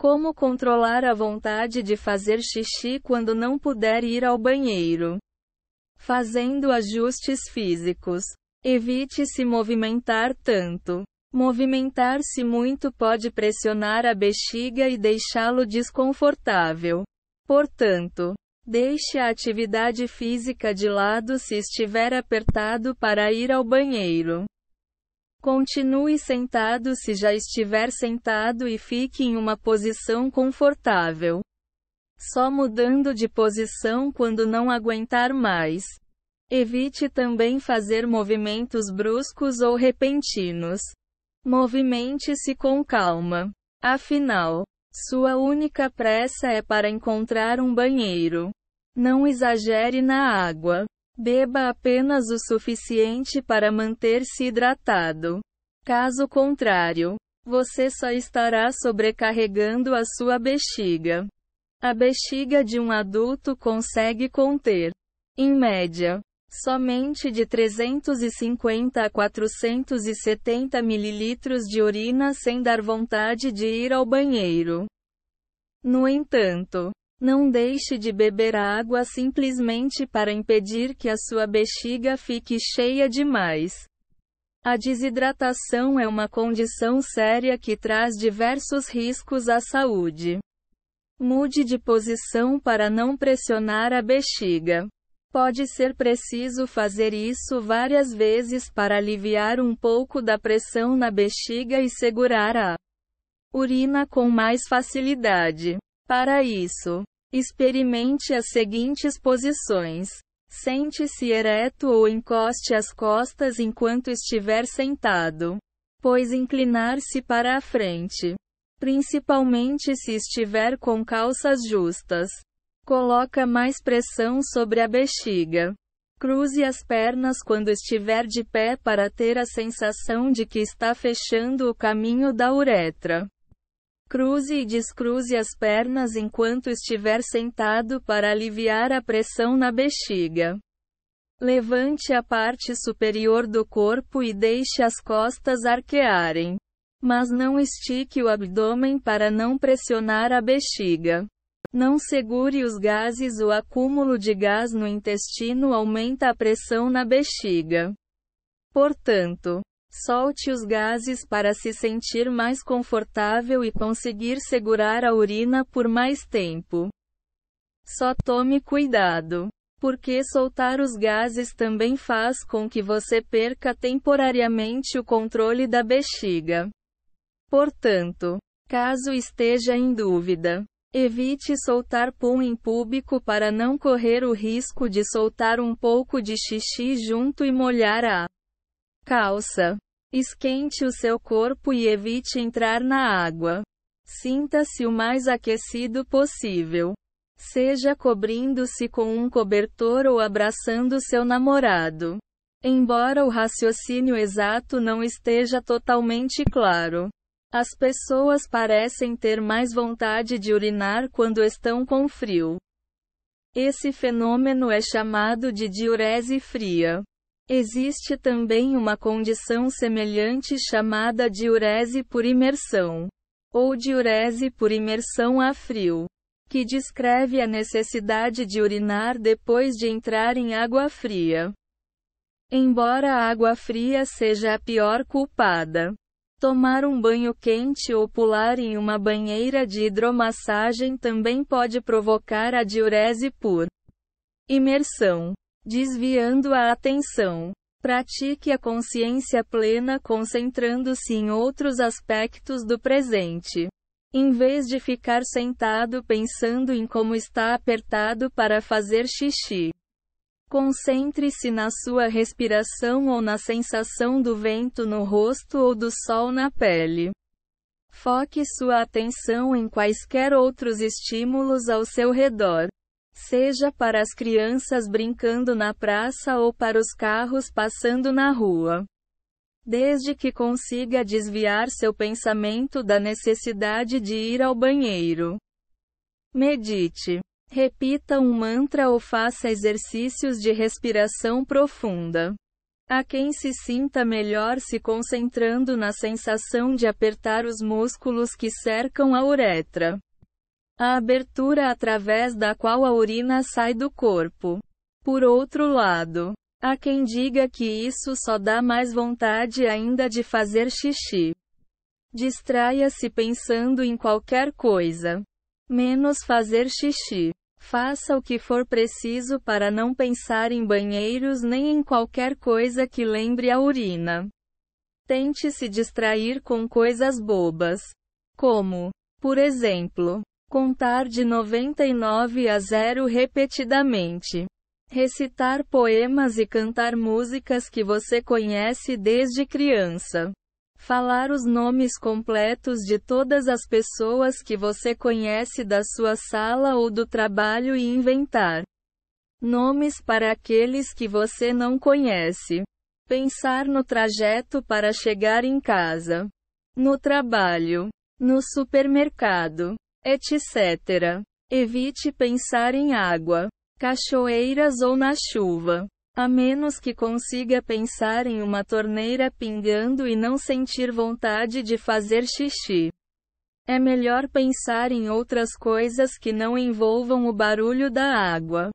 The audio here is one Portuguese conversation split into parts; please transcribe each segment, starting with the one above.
Como controlar a vontade de fazer xixi quando não puder ir ao banheiro? Fazendo ajustes físicos. Evite se movimentar tanto. Movimentar-se muito pode pressionar a bexiga e deixá-lo desconfortável. Portanto, deixe a atividade física de lado se estiver apertado para ir ao banheiro. Continue sentado se já estiver sentado e fique em uma posição confortável. Só mudando de posição quando não aguentar mais. Evite também fazer movimentos bruscos ou repentinos. Movimente-se com calma. Afinal, sua única pressa é para encontrar um banheiro. Não exagere na água. Beba apenas o suficiente para manter-se hidratado. Caso contrário, você só estará sobrecarregando a sua bexiga. A bexiga de um adulto consegue conter, em média, somente de 350 a 470 mililitros de urina sem dar vontade de ir ao banheiro. No entanto, não deixe de beber água simplesmente para impedir que a sua bexiga fique cheia demais. A desidratação é uma condição séria que traz diversos riscos à saúde. Mude de posição para não pressionar a bexiga. Pode ser preciso fazer isso várias vezes para aliviar um pouco da pressão na bexiga e segurar a urina com mais facilidade. Para isso, experimente as seguintes posições. Sente-se ereto ou encoste as costas enquanto estiver sentado, pois inclinar-se para a frente, principalmente se estiver com calças justas, coloca mais pressão sobre a bexiga. Cruze as pernas quando estiver de pé para ter a sensação de que está fechando o caminho da uretra. Cruze e descruze as pernas enquanto estiver sentado para aliviar a pressão na bexiga. Levante a parte superior do corpo e deixe as costas arquearem. Mas não estique o abdômen para não pressionar a bexiga. Não segure os gases, o acúmulo de gás no intestino aumenta a pressão na bexiga. Portanto, Solte os gases para se sentir mais confortável e conseguir segurar a urina por mais tempo. Só tome cuidado, porque soltar os gases também faz com que você perca temporariamente o controle da bexiga. Portanto, caso esteja em dúvida, evite soltar pum em público para não correr o risco de soltar um pouco de xixi junto e molhar a calça. Esquente o seu corpo e evite entrar na água. Sinta-se o mais aquecido possível. Seja cobrindo-se com um cobertor ou abraçando seu namorado. Embora o raciocínio exato não esteja totalmente claro, as pessoas parecem ter mais vontade de urinar quando estão com frio. Esse fenômeno é chamado de diurese fria. Existe também uma condição semelhante chamada diurese por imersão, ou diurese por imersão a frio, que descreve a necessidade de urinar depois de entrar em água fria. Embora a água fria seja a pior culpada, tomar um banho quente ou pular em uma banheira de hidromassagem também pode provocar a diurese por imersão desviando a atenção. Pratique a consciência plena concentrando-se em outros aspectos do presente. Em vez de ficar sentado pensando em como está apertado para fazer xixi, concentre-se na sua respiração ou na sensação do vento no rosto ou do sol na pele. Foque sua atenção em quaisquer outros estímulos ao seu redor. Seja para as crianças brincando na praça ou para os carros passando na rua. Desde que consiga desviar seu pensamento da necessidade de ir ao banheiro. Medite. Repita um mantra ou faça exercícios de respiração profunda. A quem se sinta melhor se concentrando na sensação de apertar os músculos que cercam a uretra a abertura através da qual a urina sai do corpo. Por outro lado, há quem diga que isso só dá mais vontade ainda de fazer xixi. Distraia-se pensando em qualquer coisa, menos fazer xixi. Faça o que for preciso para não pensar em banheiros nem em qualquer coisa que lembre a urina. Tente se distrair com coisas bobas, como, por exemplo, Contar de 99 a 0 repetidamente. Recitar poemas e cantar músicas que você conhece desde criança. Falar os nomes completos de todas as pessoas que você conhece da sua sala ou do trabalho e inventar nomes para aqueles que você não conhece. Pensar no trajeto para chegar em casa, no trabalho, no supermercado etc. Evite pensar em água, cachoeiras ou na chuva. A menos que consiga pensar em uma torneira pingando e não sentir vontade de fazer xixi. É melhor pensar em outras coisas que não envolvam o barulho da água.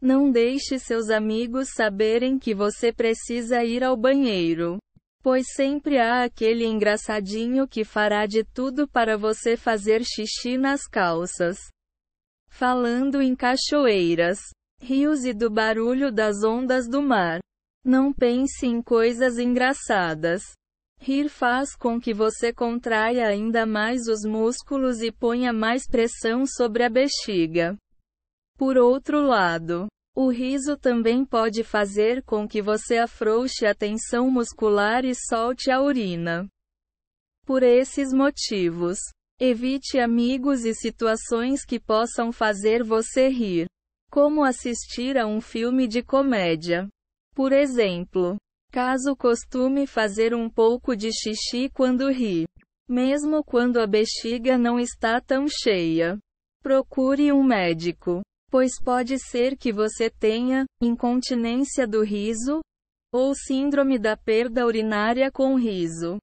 Não deixe seus amigos saberem que você precisa ir ao banheiro. Pois sempre há aquele engraçadinho que fará de tudo para você fazer xixi nas calças. Falando em cachoeiras, rios e do barulho das ondas do mar. Não pense em coisas engraçadas. Rir faz com que você contraia ainda mais os músculos e ponha mais pressão sobre a bexiga. Por outro lado, o riso também pode fazer com que você afrouxe a tensão muscular e solte a urina. Por esses motivos, evite amigos e situações que possam fazer você rir, como assistir a um filme de comédia. Por exemplo, caso costume fazer um pouco de xixi quando ri, mesmo quando a bexiga não está tão cheia, procure um médico. Pois pode ser que você tenha incontinência do riso ou síndrome da perda urinária com riso.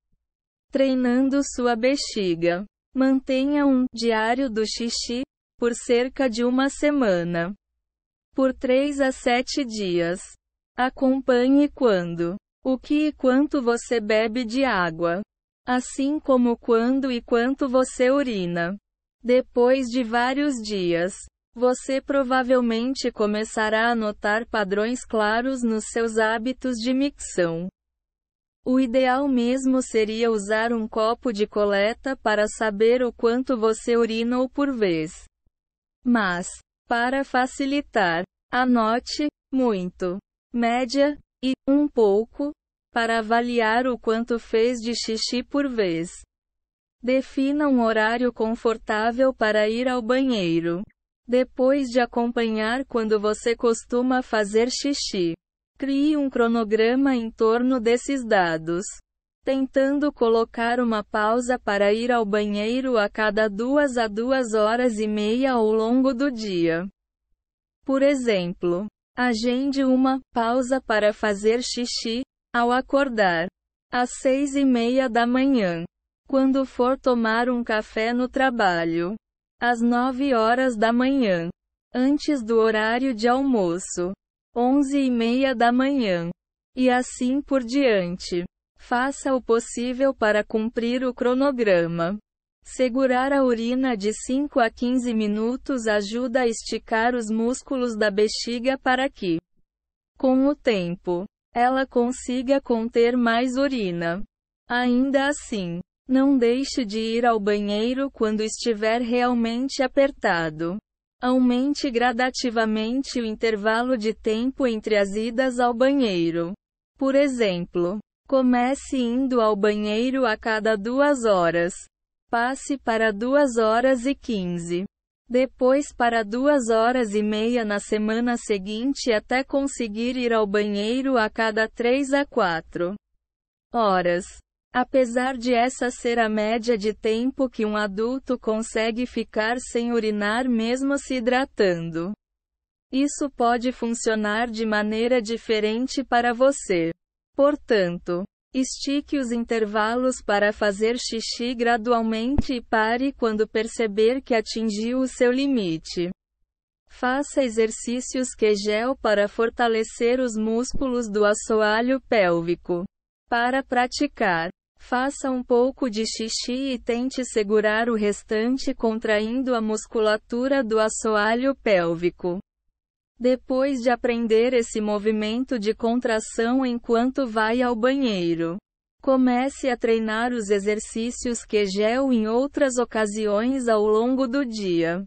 Treinando sua bexiga. Mantenha um diário do xixi por cerca de uma semana. Por 3 a 7 dias. Acompanhe quando, o que e quanto você bebe de água, assim como quando e quanto você urina. Depois de vários dias, você provavelmente começará a notar padrões claros nos seus hábitos de micção. O ideal mesmo seria usar um copo de coleta para saber o quanto você urinou por vez. Mas, para facilitar, anote muito, média e um pouco para avaliar o quanto fez de xixi por vez. Defina um horário confortável para ir ao banheiro. Depois de acompanhar quando você costuma fazer xixi, crie um cronograma em torno desses dados, tentando colocar uma pausa para ir ao banheiro a cada duas a duas horas e meia ao longo do dia. Por exemplo, agende uma pausa para fazer xixi ao acordar às seis e meia da manhã, quando for tomar um café no trabalho às 9 horas da manhã, antes do horário de almoço, 11 e meia da manhã, e assim por diante. Faça o possível para cumprir o cronograma. Segurar a urina de 5 a 15 minutos ajuda a esticar os músculos da bexiga para que, com o tempo, ela consiga conter mais urina. Ainda assim, não deixe de ir ao banheiro quando estiver realmente apertado. Aumente gradativamente o intervalo de tempo entre as idas ao banheiro. Por exemplo, comece indo ao banheiro a cada duas horas. Passe para duas horas e quinze. Depois para duas horas e meia na semana seguinte até conseguir ir ao banheiro a cada três a quatro horas. Apesar de essa ser a média de tempo que um adulto consegue ficar sem urinar mesmo se hidratando, isso pode funcionar de maneira diferente para você. Portanto, estique os intervalos para fazer xixi gradualmente e pare quando perceber que atingiu o seu limite. Faça exercícios Kegel para fortalecer os músculos do assoalho pélvico. Para praticar, Faça um pouco de xixi e tente segurar o restante contraindo a musculatura do assoalho pélvico. Depois de aprender esse movimento de contração enquanto vai ao banheiro, comece a treinar os exercícios Kegel em outras ocasiões ao longo do dia.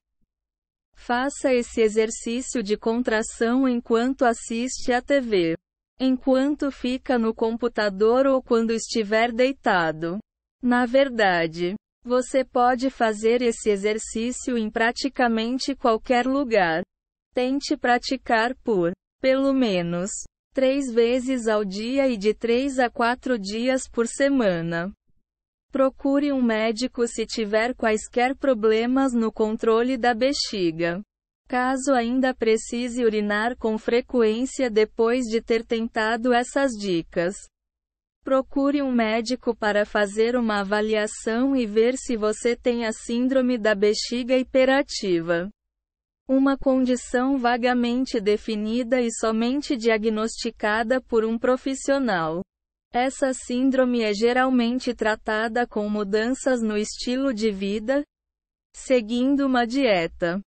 Faça esse exercício de contração enquanto assiste à TV enquanto fica no computador ou quando estiver deitado. Na verdade, você pode fazer esse exercício em praticamente qualquer lugar. Tente praticar por, pelo menos, três vezes ao dia e de três a quatro dias por semana. Procure um médico se tiver quaisquer problemas no controle da bexiga caso ainda precise urinar com frequência depois de ter tentado essas dicas. Procure um médico para fazer uma avaliação e ver se você tem a síndrome da bexiga hiperativa. Uma condição vagamente definida e somente diagnosticada por um profissional. Essa síndrome é geralmente tratada com mudanças no estilo de vida, seguindo uma dieta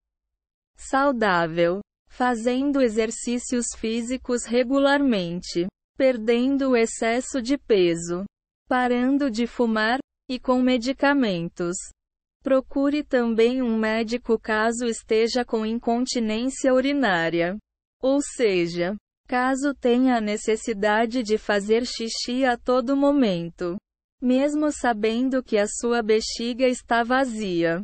saudável, fazendo exercícios físicos regularmente, perdendo o excesso de peso, parando de fumar e com medicamentos. Procure também um médico caso esteja com incontinência urinária. Ou seja, caso tenha a necessidade de fazer xixi a todo momento, mesmo sabendo que a sua bexiga está vazia.